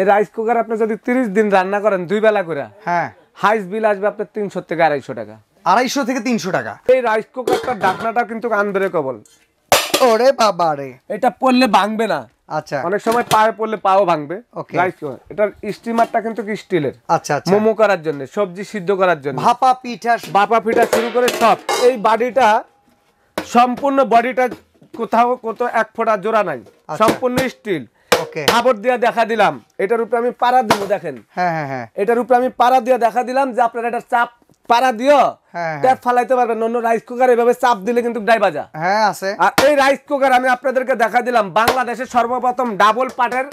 এই rice cooker আপনি যদি তিরিশ দিন রান্না করেন দুই বেলা করে হ্যাঁ হাইস বিল আসবে আপনার তিনশো থেকে আড়াইশো টাকা আড়াইশো থেকে তিনশো টাকা এই রাইস কুকারটার ঢাকনাটা কিন্তু কবল ওরে বাবা রে এটা পড়লে ভাঙবে না আচ্ছা অনেক সময় পায়ে পড়লে পাও ভাঙবে রাইস কুকার এটার স্টিমারটা কিন্তু স্টিলের আচ্ছা আচ্ছা মোমো করার জন্য সবজি সিদ্ধ করার জন্য ভাপা পিঠা ভাপা পিঠা শুরু করে সব এই বাড়িটা সম্পূর্ণ বডিটা কোথাও কোথাও এক ফোঁটা জোড়া নাই আচ্ছা। সম্পূর্ণ স্টিল বাংলাদেশের এটার আমি পাড়া হ্যাঁ, হ্যাঁ, হ্যাঁ। দেখা দিলাম যে আপনারা চাপ পাড়া দিও পারবেন অন্য রাইস কুকার চাপ দিলে কিন্তু আছে এই রাইস কুকার আমি আপনাদেরকে দেখা দিলাম সর্বপ্রথম ডাবল পাটের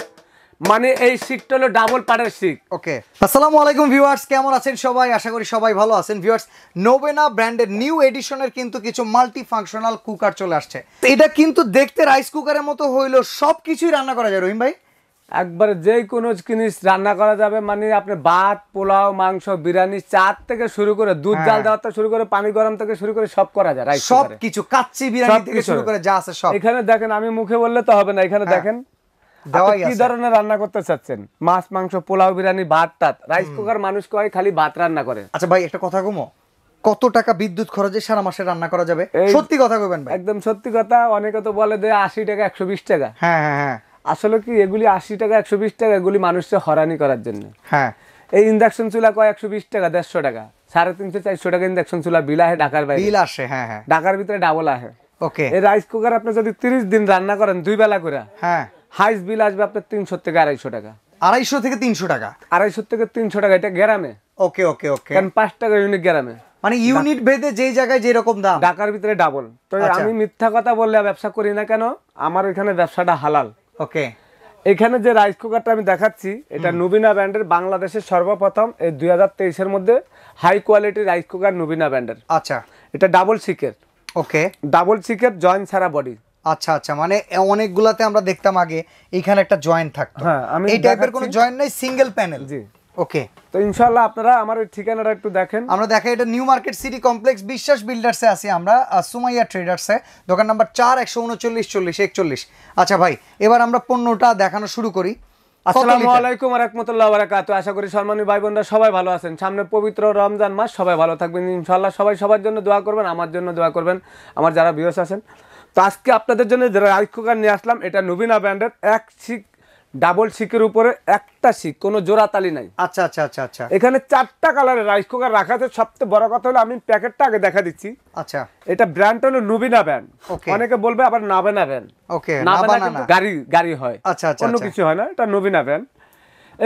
মানে এই শিখটা হলো ডাবল পাটার শিখ ওকে আসসালামু আলাইকুম ভিউয়ার্স কেমন আছেন সবাই আশা করি সবাই ভালো আছেন ভিউয়ার্স নোবেনা ব্র্যান্ডের নিউ এডিশনের কিন্তু কিছু মাল্টি ফাংশনাল কুকার চলে আসছে এটা কিন্তু দেখতে রাইস কুকারের মতো হইলো সব কিছুই রান্না করা যায় রহিম ভাই একবার যে কোনো জিনিস রান্না করা যাবে মানে আপনি ভাত পোলাও মাংস বিরিয়ানি চার থেকে শুরু করে দুধ হ্যাঁ। ডাল দেওয়া থেকে শুরু করে পানি গরম থেকে শুরু করে সব করা যায় সব কিছু কাচ্চি বিরিয়ানি থেকে শুরু করে যা আছে সব এখানে দেখেন আমি মুখে বললে তো হবে না এখানে হ্যাঁ। দেখেন কি ধরনের রান্না করতে চাচ্ছেন মাছ মাংস পোলাও বিরিয়ানি ভাত তাত রাইস কুকার মানুষ কয় খালি ভাত রান্না করে আচ্ছা ভাই একটা কথা কমো কত টাকা বিদ্যুৎ খরচে সারা মাসে রান্না করা যাবে সত্যি কথা কইবেন ভাই একদম সত্যি কথা অনেকে তো বলে দেয় আশি টাকা একশো বিশ টাকা হ্যাঁ, হ্যাঁ হ্যাঁ আসলে কি এগুলি আশি টাকা একশো বিশ টাকা এগুলি মানুষকে হরানি করার জন্য হ্যাঁ এই ইন্ডাকশন চুলা কয় একশো বিশ টাকা দেড়শো টাকা সাড়ে তিনশো চারশো টাকা ইন্ডাকশন চুলা বিল আহে ঢাকার বাইরে বিল আসে হ্যাঁ হ্যাঁ ঢাকার ভিতরে ডাবল আহে ওকে এই রাইস কুকার আপনি যদি তিরিশ দিন রান্না করেন দুই বেলা করে হ্যাঁ হাইস বিল আসবে আপনার তিনশো থেকে আড়াইশো টাকা আড়াইশো থেকে তিনশো টাকা আড়াইশো থেকে তিনশো টাকা এটা গ্রামে ওকে ওকে ওকে পাঁচ টাকা ইউনিট গ্রামে মানে ইউনিট ভেদে যে জায়গায় যেরকম দাম ঢাকার ভিতরে ডাবল তো আচ্ছা। আমি মিথ্যা কথা বললে ব্যবসা করি না কেন আমার এখানে ব্যবসাটা হালাল ওকে এখানে যে রাইস কুকারটা আমি দেখাচ্ছি এটা নুবিনা ব্র্যান্ডের বাংলাদেশের সর্বপ্রথম এই দুই হাজার তেইশের মধ্যে হাই কোয়ালিটি রাইস কুকার নুবিনা ব্র্যান্ডের আচ্ছা এটা ডাবল সিকের ওকে ডাবল সিকের জয়েন্ট সারা বডি আচ্ছা আচ্ছা মানে অনেকগুলাতে আমরা দেখতাম আগে এখানে একটা জয়েন্ট থাকতো হ্যাঁ এই টাইপের কোনো জয়েন্ট নাই সিঙ্গেল প্যানেল জি ওকে তো ইনশাআল্লাহ আপনারা আমার ওই ঠিকানাটা একটু দেখেন আমরা দেখেন এটা নিউ মার্কেট সিটি কমপ্লেক্স বিশ্বাস বিল্ডার্সে আছি আমরা সুমাইয়া ট্রেডার্সে দোকান নাম্বার চার একশো উনচল্লিশ চল্লিশ একচল্লিশ আচ্ছা ভাই এবার আমরা পণ্যটা দেখানো শুরু করি আসসালামু আলাইকুম রহমতুল্লাহ বারাকাত আশা করি সম্মানী ভাই বোনরা সবাই ভালো আছেন সামনে পবিত্র রমজান মাস সবাই ভালো থাকবেন ইনশাআল্লাহ সবাই সবার জন্য দোয়া করবেন আমার জন্য দোয়া করবেন আমার যারা বিয়স আছেন তো আজকে আপনাদের জন্য যারা রাইস কুকার নিয়ে আসলাম এটা নবীনা ব্র্যান্ডের এক শিখ ডাবল শিখের উপরে একটা শিক কোনো তালি নাই আচ্ছা আচ্ছা আচ্ছা আচ্ছা এখানে চারটা কালারের রাইস কুকার রাখা আছে সবচেয়ে বড় কথা হলো আমি প্যাকেটটা আগে দেখা দিচ্ছি আচ্ছা এটা ব্র্যান্ড হলো নুবিনা ব্র্যান্ড অনেকে বলবে আবার নাবেনা ব্র্যান্ড ওকে নাবেনা গাড়ি গাড়ি হয় আচ্ছা আচ্ছা অন্য আচ্ছা। কিছু হয় না এটা নবীনা ব্র্যান্ড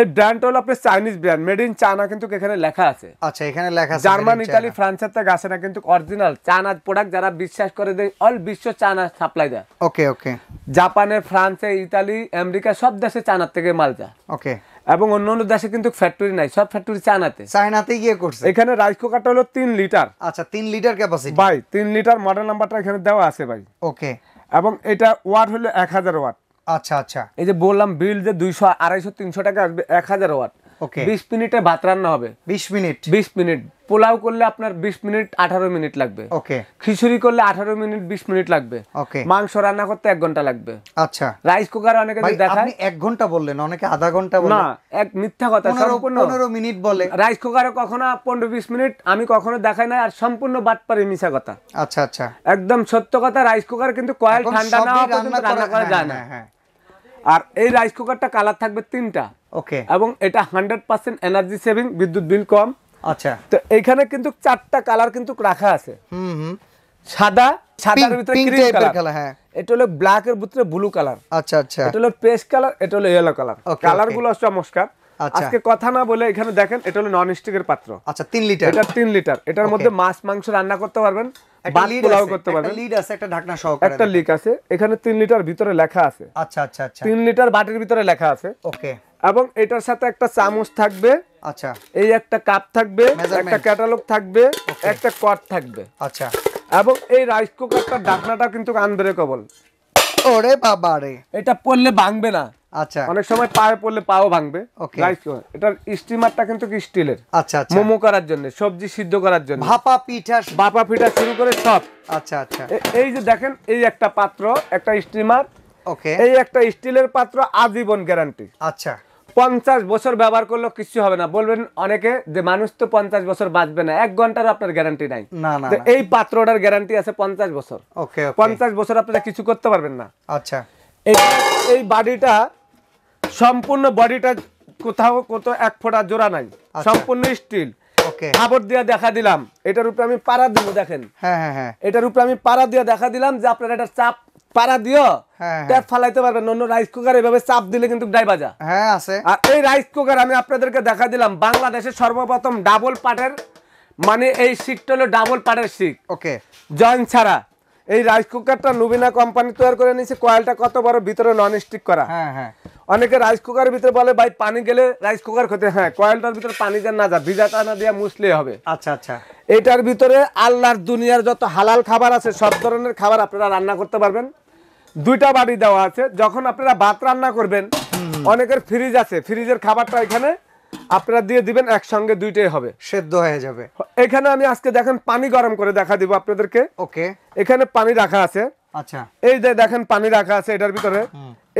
এই ব্র্যান্ডটা হলো আপনার Chinese brand made in China কিন্তু এখানে লেখা আছে আচ্ছা এখানে লেখা আছে জার্মান ইতালি ফ্রান্সের থেকে আসে না কিন্তু অরিজিনাল চায়নার প্রোডাক্ট যারা বিশ্বাস করে দেয় অল বিশ্ব চায়না সাপ্লাই দেয় ওকে ওকে জাপানে ফ্রান্সে ইতালি আমেরিকা সব দেশে চায়নার থেকে মাল যায় ওকে এবং অন্য অন্য দেশে কিন্তু ফ্যাক্টরি নাই সব ফ্যাক্টরি চায়নাতে চায়নাতেই গিয়ে করছে এখানে রাইস কুকারটা হলো তিন লিটার আচ্ছা তিন লিটার ক্যাপাসিটি ভাই তিন লিটার মডেল নাম্বারটা এখানে দেওয়া আছে ভাই ওকে এবং এটা ওয়াট হলো এক হাজার ওয়াট আচ্ছা আচ্ছা এই যে বললাম বিল যে দুইশো আড়াইশো তিনশো টাকা আসবে এক হাজার ওয়াট ওকে বিশ মিনিটে ভাত রান্না হবে বিশ মিনিট বিশ মিনিট পোলাও করলে আপনার বিশ মিনিট আঠারো মিনিট লাগবে ওকে খিচুড়ি করলে আঠারো মিনিট বিশ মিনিট লাগবে ওকে মাংস রান্না করতে এক ঘন্টা লাগবে আচ্ছা রাইস কুকার অনেকে দেখা এক ঘন্টা বললেন অনেকে আধা ঘন্টা না এক মিথ্যা কথা পনেরো মিনিট বলে রাইস কুকারে কখনো পনেরো বিশ মিনিট আমি কখনো দেখাই না আর সম্পূর্ণ বাদ পারি মিশা কথা আচ্ছা আচ্ছা একদম সত্য কথা রাইস কুকার কিন্তু কয়েল ঠান্ডা না রান্না করা হ্যাঁ, যায় না হ্যাঁ, হ্যাঁ। আর এই রাইস কুকারটা কালার থাকবে তিনটা ওকে এবং এটা হান্ড্রেড পার্সেন্ট এনার্জি সেভিং বিদ্যুৎ বিল কম আচ্ছা তো এখানে কিন্তু চারটা কালার কিন্তু রাখা আছে সাদা সাদার ভিতরে ক্রিম কালার হ্যাঁ এটা ব্ল্যাক এর ভিতরে ব্লু কালার আচ্ছা আচ্ছা এটা হলো পেস্ট কালার এটা হলো ইয়েলো কালার কালার গুলো চমৎকার আচ্ছা। আজকে কথা না বলে এখানে দেখেন এটা হলো নন এর পাত্র আচ্ছা 3 লিটার এটা 3 লিটার এটার মধ্যে মাছ মাংস রান্না করতে পারবেন লিড আছে একটা ঢাকনা একটা লিক আছে এখানে 3 লিটার ভিতরে লেখা আছে আচ্ছা আচ্ছা আচ্ছা 3 লিটার বাটির ভিতরে লেখা আছে ওকে এবং এটার সাথে একটা চামচ থাকবে আচ্ছা এই একটা কাপ থাকবে একটা ক্যাটালগ থাকবে একটা কট থাকবে আচ্ছা এবং এই রাইস কুকারটা ঢাকনাটা কিন্তু কবল ওরে বাবারে এটা পড়লে ভাঙবে না আচ্ছা অনেক সময় পায়ে পড়লে পাও ভাঙবে এটার স্টিমারটা কিন্তু স্টিলের আচ্ছা, আচ্ছা মোমো করার জন্য সবজি সিদ্ধ করার জন্য ভাপা পিঠা ভাপা পিঠা শুরু করে সব আচ্ছা আচ্ছা এই যে দেখেন এই একটা পাত্র একটা স্টিমার ওকে এই একটা স্টিলের পাত্র আজীবন গ্যারান্টি আচ্ছা পঞ্চাশ বছর ব্যবহার করলেও কিছু হবে না বলবেন অনেকে যে মানুষ তো পঞ্চাশ বছর বাঁচবে না এক ঘন্টার আপনার গ্যারান্টি নাই এই পাত্রটার গ্যারান্টি আছে পঞ্চাশ বছর পঞ্চাশ বছর আপনারা কিছু করতে পারবেন না আচ্ছা এই বাড়িটা সম্পূর্ণ বডিটা কোথাও কত এক ফোটা জোড়া নাই আচ্ছা। সম্পূর্ণ স্টিল দেখা দিলাম এটার উপরে আমি পাড়া দিব দেখেন হ্যাঁ হ্যাঁ, হ্যাঁ। এটার উপরে আমি পাড়া দিয়ে দেখা দিলাম যে আপনারা এটা চাপ পাড়া দিও ট্যাপ হ্যাঁ। ফালাইতে পারবে অন্য রাইস কুকার এভাবে চাপ দিলে কিন্তু ডাই বাজা হ্যাঁ আছে আর এই রাইস কুকার আমি আপনাদেরকে দেখা দিলাম বাংলাদেশের সর্বপ্রথম ডাবল পাটের মানে এই শিকটা হলো ডাবল পাটের শিক ওকে জয়েন্ট ছাড়া এই রাইস কুকারটা নুবিনা কোম্পানি তৈরি করে নিয়েছে কয়েলটা কত বড় ভিতরে নন স্টিক করা হ্যাঁ হ্যাঁ অনেকে রাইস কুকারের ভিতরে বলে ভাই পানি গেলে রাইস কুকার খেতে হ্যাঁ কয়েলটার ভিতরে পানি যেন না যা ভিজা টানা দিয়ে মুসলে হবে আচ্ছা আচ্ছা এটার ভিতরে আল্লাহর দুনিয়ার যত হালাল খাবার আছে সব ধরনের খাবার আপনারা রান্না করতে পারবেন দুইটা বাড়ি দেওয়া আছে যখন আপনারা ভাত রান্না করবেন অনেকের ফ্রিজ আছে ফ্রিজের খাবারটা এখানে আপনারা দিয়ে দিবেন একসঙ্গে দুইটাই হবে সেদ্ধ হয়ে যাবে এখানে আমি আজকে দেখেন পানি গরম করে দেখা দিব আপনাদেরকে ওকে এখানে পানি রাখা আছে আচ্ছা এই যে দেখেন পানি রাখা আছে এটার ভিতরে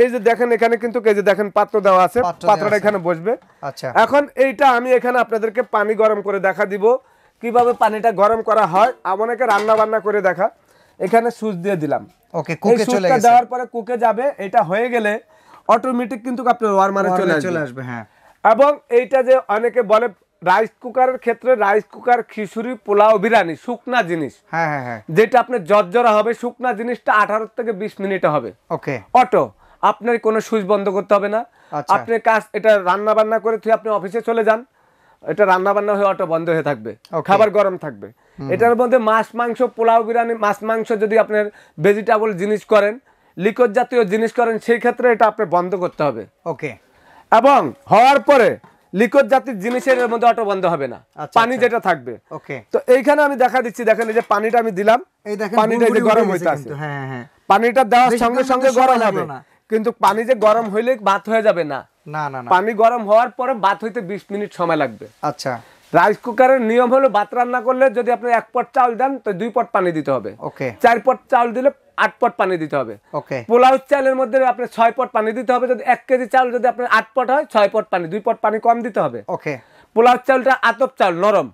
এই যে দেখেন এখানে কিন্তু এই যে দেখেন পাত্র দেওয়া আছে পাত্রটা এখানে বসবে আচ্ছা এখন এইটা আমি এখানে আপনাদেরকে পানি গরম করে দেখা দিব কিভাবে পানিটা গরম করা হয় আমাকে রান্না বান্না করে দেখা এখানে সুচ দিয়ে দিলাম ওকে কুকে চলে গেছে দেওয়ার পরে কুকে যাবে এটা হয়ে গেলে অটোমেটিক কিন্তু আপনার চলে চলে আসবে হ্যাঁ এবং এইটা যে অনেকে বলে রাইস কুকারের ক্ষেত্রে রাইস কুকার খিচুড়ি পোলাও বিরিয়ানি শুকনা জিনিস হ্যাঁ হ্যাঁ হ্যাঁ যেটা আপনার জর্জরা হবে শুকনা জিনিসটা আঠারো থেকে বিশ মিনিটে হবে ওকে অটো আপনার কোনো সুইচ বন্ধ করতে হবে না আচ্ছা। আপনি কাজ এটা রান্না বান্না করে তুই আপনি অফিসে চলে যান এটা রান্না বান্না হয়ে অটো বন্ধ হয়ে থাকবে খাবার গরম থাকবে এটার মধ্যে মাছ মাংস পোলাও বিরিয়ানি মাছ মাংস যদি আপনার ভেজিটেবল জিনিস করেন লিকর জাতীয় জিনিস করেন সেই ক্ষেত্রে এটা আপনি বন্ধ করতে হবে ওকে এবং হওয়ার পরে লিকর জাতীয় জিনিসের মধ্যে অটো বন্ধ হবে না আচ্ছা, পানি আচ্ছা। যেটা থাকবে ওকে তো এইখানে আমি দেখা দিচ্ছি দেখেন এই যে পানিটা আমি দিলাম এই দেখেন পানিটা যে গরম হইতে আছে হ্যাঁ, হ্যাঁ। পানিটা দেওয়ার সঙ্গে সঙ্গে গরম হবে না কিন্তু পানি যে গরম হইলে ভাত হয়ে যাবে না না না পানি গরম হওয়ার পরে ভাত হইতে 20 মিনিট সময় লাগবে আচ্ছা রাইস কুকারের নিয়ম হলো ভাত রান্না করলে যদি আপনি এক পট চাল দেন তো দুই পট পানি দিতে হবে ওকে চার পট চাল দিলে আট পট পানি দিতে হবে ওকে পোলাও চালের মধ্যে আপনি ছয় পট পানি দিতে হবে যদি এক কেজি চাল যদি আপনার আট পট হয় ছয় পট পানি দুই পট পানি কম দিতে হবে ওকে পোলাও চালটা আতপ চাল নরম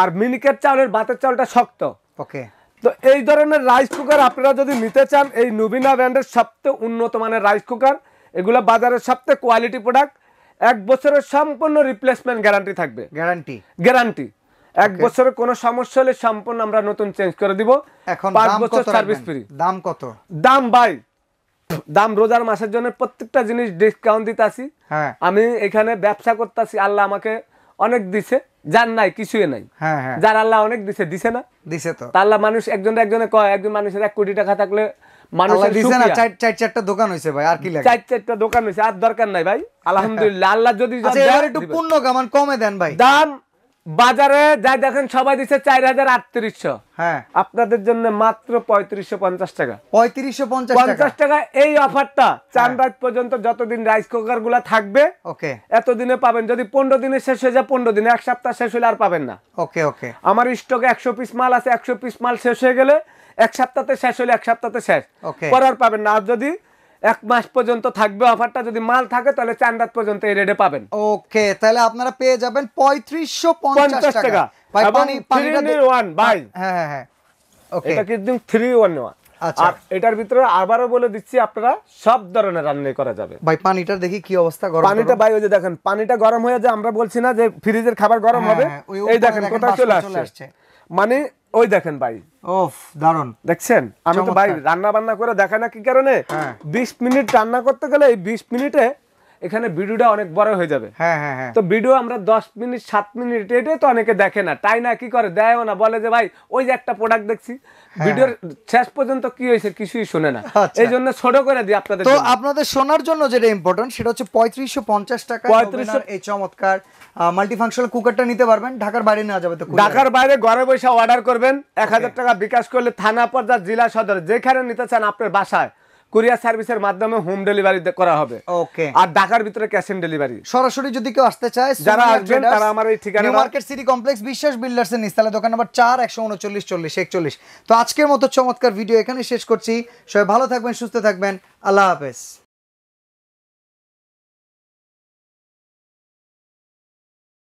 আর মিনিকেট চাউলের ভাতের চালটা শক্ত ওকে তো এই ধরনের রাইস কুকার আপনারা যদি নিতে চান এই নবীনা ব্র্যান্ডের সবচেয়ে উন্নত মানের রাইস কুকার এগুলো বাজারের সবচেয়ে কোয়ালিটি প্রোডাক্ট এক বছরের সম্পূর্ণ রিপ্লেসমেন্ট গ্যারান্টি থাকবে গ্যারান্টি গ্যারান্টি এক বছরে কোনো সমস্যা হলে সম্পূর্ণ আমরা নতুন চেঞ্জ করে দিব এখন পাঁচ বছর সার্ভিস ফ্রি দাম কত দাম ভাই দাম রোজার মাসের জন্য প্রত্যেকটা জিনিস ডিসকাউন্ট দিতে আসি হ্যাঁ। আমি এখানে ব্যবসা করতে আসি আল্লাহ আমাকে অনেক দিছে যার নাই কিছুই নাই হ্যাঁ, হ্যাঁ। যার আল্লাহ অনেক দিছে দিছে না দিছে তো আল্লাহ মানুষ একজন একজনে কয় একজন মানুষের এক কোটি টাকা থাকলে মানুষের দোকান ভাই আর কি চারটা দোকান হইছে আর দরকার নাই ভাই আচ্ছা, আলহামদুলিল্লাহ আল্লাহ যদি একটু পূর্ণ কামান কমে দেন ভাই দাম বাজারে যাই দেখেন সবাই দিচ্ছে চার হাজার আটত্রিশশো হ্যাঁ আপনাদের জন্য মাত্র পঁয়ত্রিশশো পঞ্চাশ টাকা পঁয়ত্রিশশো পঞ্চাশ টাকা এই অফারটা চার হ্যাঁ। রাত পর্যন্ত যতদিন রাইস কুকার গুলা থাকবে ওকে এতদিনে পাবেন যদি পনেরো দিনে শেষ হয়ে যায় পনেরো দিনে এক সপ্তাহ শেষ হলে আর পাবেন না ওকে ওকে আমার স্টকে একশো পিস মাল আছে একশো পিস মাল শেষ হয়ে গেলে এক সপ্তাহতে শেষ হলে এক সপ্তাহতে শেষ ওকে পরে আর পাবেন না আর যদি এক মাস পর্যন্ত থাকবে অফারটা যদি মাল থাকে তাহলে চার রাত পর্যন্ত এই রেটে পাবেন ওকে তাহলে আপনারা পেয়ে যাবেন পঁয়ত্রিশশো পঞ্চাশ টাকা থ্রি ওয়ান ওয়ান এটার ভিতরে আবারও বলে দিচ্ছি আপনারা সব ধরনের রান্নাই করা যাবে পানিটা দেখি কি অবস্থা ওই যে দেখেন পানিটা গরম হয়ে যে আমরা বলছি না যে ফ্রিজের খাবার গরম হ্যাঁ, হবে হ্যাঁ, এই দেখেন কোথায় চলে আসছে মানে ওই দেখেন ভাই দারুন দেখছেন আমি তো ভাই রান্না বান্না করে দেখে না কি কারণে হ্যাঁ। বিশ মিনিট রান্না করতে গেলে এই বিশ মিনিটে এখানে ভিডিওটা অনেক বড় হয়ে যাবে হ্যাঁ, হ্যাঁ, হ্যাঁ। তো ভিডিও আমরা দশ মিনিট সাত মিনিট এটে তো অনেকে দেখে না তাই না কি করে দেয়ও না বলে যে ভাই ওই যে একটা প্রোডাক্ট দেখছি ভিডিওর শেষ পর্যন্ত কি হয়েছে কিছুই শোনে না আচ্ছা। এই জন্য ছোট করে দিই আপনাদের তো আপনাদের শোনার জন্য যেটা ইম্পর্টেন্ট সেটা হচ্ছে পঁয়ত্রিশশো পঞ্চাশ টাকা পঁয়ত্রিশশো এই চমৎকার মাল্টিফাংশনাল কুকারটা নিতে পারবেন ঢাকার বাইরে নেওয়া যাবে তো ঢাকার বাইরে ঘরে বসে অর্ডার করবেন এক হাজার টাকা বিকাশ করলে থানা পর্যায়ে জেলা সদর যেখানে নিতে চান আপনার বাসায় কুরিয়ার সার্ভিসের মাধ্যমে হোম ডেলিভারি করা হবে ওকে আর ঢাকার ভিতরে ক্যাশ অন ডেলিভারি সরাসরি যদি কেউ আসতে চায় যারা আসবেন তারা আমার এই ঠিকানা market city complex Biswas builders এর নিস্তালা দোকান নাম্বার চার একশো উনচল্লিশ চল্লিশ তো আজকের মতো চমৎকার ভিডিও এখানে শেষ করছি সবাই ভালো থাকবেন সুস্থ থাকবেন আল্লাহ হাফেজ